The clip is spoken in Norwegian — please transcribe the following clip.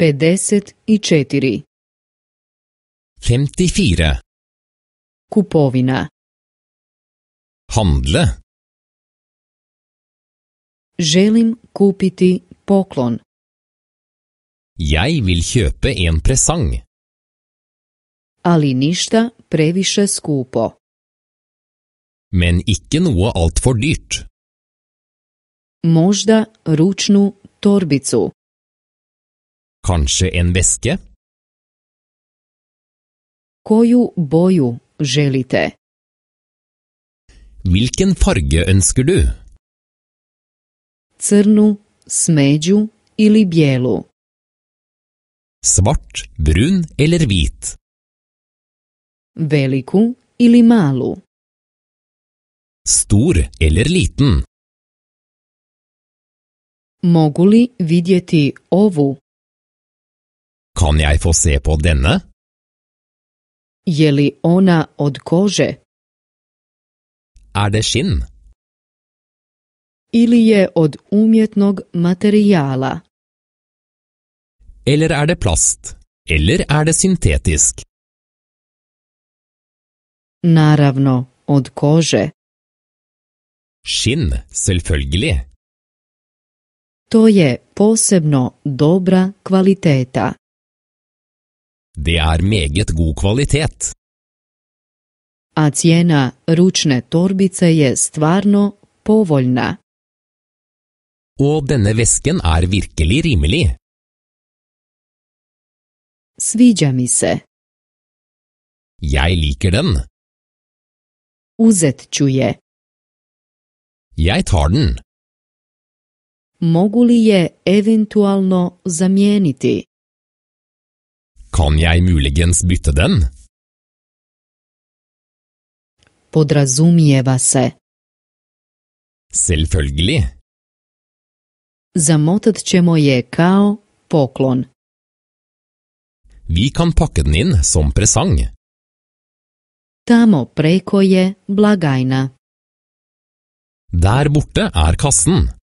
54. Kupovina. Handle. Želim kupiti poklon. Jeg vil kjøpe en presang. Ali ništa previše skupo. Men ikke noe for dyrt. Možda ručnu torbicu. Kanskje en veske? Koju boju želite? Hvilken farge ønsker du? Crnu, smeđu ili bijelu? Svart, brun eller hvit? Veliku ili malu? Stor eller liten? Mogu li vidjeti ovu kan jeg få se på denne? Je li ona od kože? Er det skinn? Ili je od umjetnog materijala? Eller er det plast? Eller er det syntetisk? Naravno, od kože. Skinn, selvfølgelig. To je posebno dobra kvaliteta. Det er meget god kvalitet. A cijena ručne torbice je stvarno povoljna. Og denne vesken er virkelig rimelig. Sviđa mi se. Jeg liker den. Uzet ću je. Jeg tar den. Mogu li je eventualno zamijeniti? Kan jeg muligens bytte den? Podrazumijeva se. Selvfølgelig. Zamotat ćemo je kao poklon. Vi kan pakke den inn som presang. Tamo preko je blagajna. Der borte er kassen.